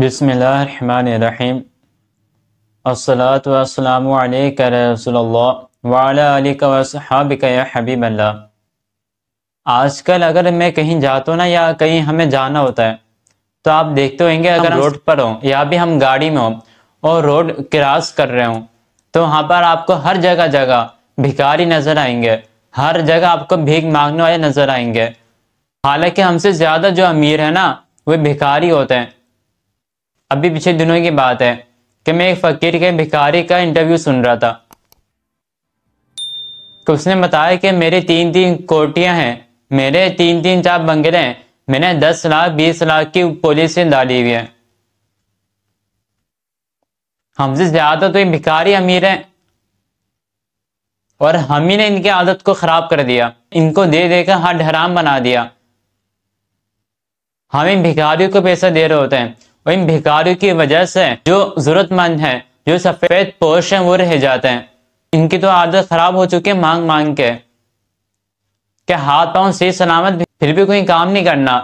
बिसमीम असलातम रसोल्ला वाला हबीब आजकल अगर मैं कहीं जाता हूँ ना या कहीं हमें जाना होता है तो आप देखते होंगे अगर हम रोड पर हो या भी हम गाड़ी में हों और रोड क्रॉस कर रहे हों तो वहाँ पर आपको हर जगह जगह भिखारी नज़र आएंगे हर जगह आपको भीख मांगने वाले नज़र आएंगे हालांकि हमसे ज़्यादा जो अमीर है ना वे भिखारी होते हैं अभी पिछले दिनों की बात है कि मैं एक फकीर के भिखारी का इंटरव्यू सुन रहा था तो उसने बताया कि मेरे तीन तीन कोटियां हैं मेरे तीन तीन चार बंगले हैं मैंने दस लाख बीस लाख की से डाली हुई है हमसे ज्यादा तो ये भिखारी अमीर है और हम ही ने इनकी आदत को खराब कर दिया इनको दे देकर हट हराम बना दिया हम इन भिखारियों को पैसा दे रहे होते हैं और इन भिखारियों की वजह से जो जरूरतमंद है जो सफेद पोश है वो रह जाते हैं इनकी तो आदत खराब हो चुकी है मांग मांग के क्या हाथ पाओ सही सलामत फिर भी कोई काम नहीं करना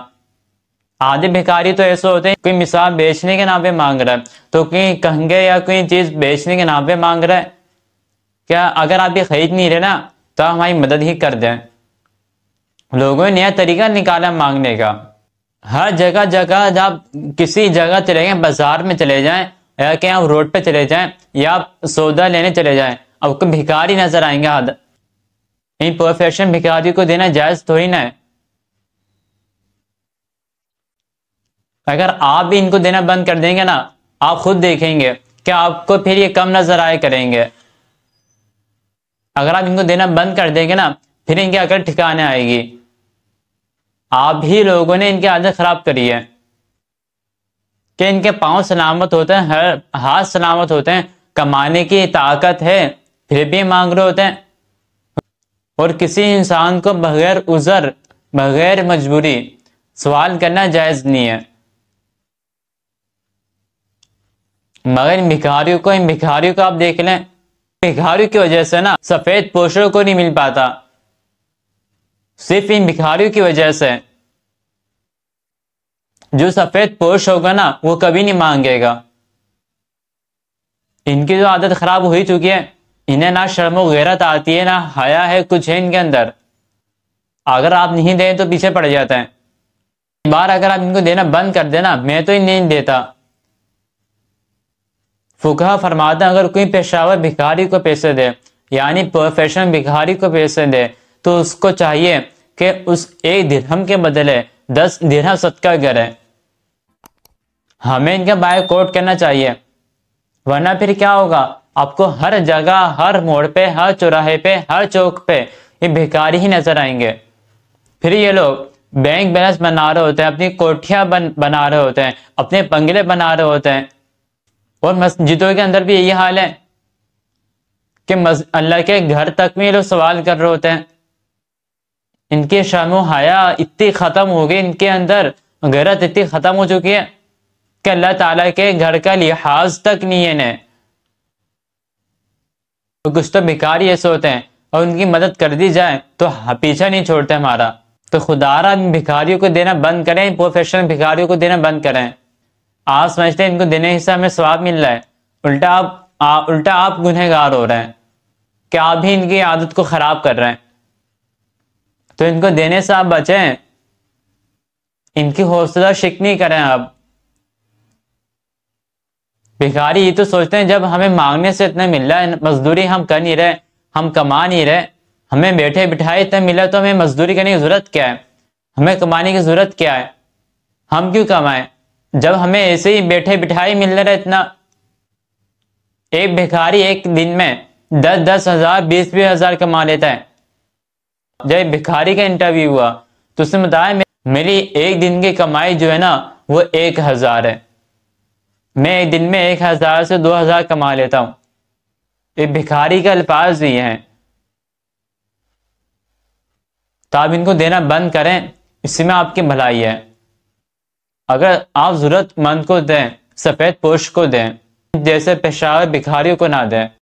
आधे भिकारी तो ऐसे होते हैं कोई मिसाल बेचने के नाम पे मांग रहा है तो कोई कहंगे या कोई चीज बेचने के नाम पे मांग रहा है क्या अगर आप ये खरीद नहीं रहे ना तो हमारी मदद ही कर दें लोगों ने नया तरीका निकाला मांगने का हर जगह जगह आप किसी जगह चले गए बाजार में चले जाएं या कहीं आप रोड पे चले जाएं या आप सौदा लेने चले जाएं आपको भिखारी नजर आएंगे हद इन प्रोफेशन भिखारी को देना जायज थोड़ी ना है अगर आप भी इनको देना बंद कर देंगे ना आप खुद देखेंगे कि आपको फिर ये कम नजर आए करेंगे अगर आप इनको देना बंद कर देंगे ना फिर इनके अगर ठिकाने आएगी आप ही लोगों ने इनकी आदत खराब करी है कि इनके पांव सलामत होते हैं हर हाथ सलामत होते हैं कमाने की ताकत है फिर भी मांग रहे होते हैं और किसी इंसान को बगैर उजर बगैर मजबूरी सवाल करना जायज नहीं है मगर इन भिखारियों को इन भिखारियों को आप देख लें भिखारियों की वजह से ना सफेद पोशों को नहीं मिल पाता सिर्फ इन भिखारियों की वजह से जो सफेद पोष होगा ना वो कभी नहीं मांगेगा इनकी जो आदत खराब हो ही चुकी है इन्हें ना शर्म गैरत आती है ना हया है कुछ है इनके अंदर अगर आप नहीं दें तो पीछे पड़ जाते हैं बार अगर आप इनको देना बंद कर देना मैं तो इन्हें नहीं देता फुकहा फरमाता अगर कोई पेशावर भिखारी को पैसे दे यानी प्रोफेशनल भिखारी को पैसे दे तो उसको चाहिए कि उस एक दिरहम के बदले दस दिरहम सदका करें हमें इनका बाय कोर्ट करना चाहिए वरना फिर क्या होगा आपको हर जगह हर मोड़ पे हर चौराहे पे हर चौक पे ये भिखारी ही नजर आएंगे फिर ये लोग बैंक बैलेंस बना रहे होते हैं अपनी कोठियां बन, बना रहे होते हैं अपने पंगले बना रहे होते हैं और मस्जिदों के अंदर भी यही हाल है कि अल्लाह के घर तक में ये लोग सवाल कर रहे होते हैं इनके शानो हया इतनी ख़त्म हो गई इनके अंदर गरत इतनी ख़त्म हो चुकी है कि अल्लाह ताला के घर का लिहाज तक नहीं है इन्हें तो कुछ तो बेकार ऐसे होते हैं और उनकी मदद कर दी जाए तो पीछा नहीं छोड़ते हमारा तो खुदारा भिखारियों को देना बंद करें प्रोफेशनल भिखारियों को देना बंद करें आप समझते हैं इनको देने से हमें स्वाब मिल रहा है उल्टा आप आ, उल्टा आप गुनहगार हो रहे हैं कि आप भी इनकी आदत को ख़राब कर रहे हैं तो इनको देने से आप बचे इनकी हौसला शिक नहीं करें आप भिखारी ये तो सोचते हैं जब हमें मांगने से इतना मिल रहा है मजदूरी हम कर नहीं रहे हम कमा नहीं रहे हमें बैठे बिठाए इतना मिला तो हमें मजदूरी करने की जरूरत क्या है हमें कमाने की जरूरत क्या है हम क्यों कमाएं जब हमें ऐसे ही बैठे बिठाए मिल रहा है इतना एक भिखारी एक दिन में दस दस हजार बीस बीस हजार कमा लेता है जब भिखारी का इंटरव्यू हुआ तो उसने बताया मेरी एक दिन की कमाई जो है ना वो एक हजार है मैं एक दिन में एक हजार से दो हजार कमा लेता हूं ये भिखारी का अल्फाज भी है तो आप इनको देना बंद करें इससे में आपकी भलाई है अगर आप जरूरतमंद को दें सफेद पोष को दें जैसे पेशावर भिखारियों को ना दें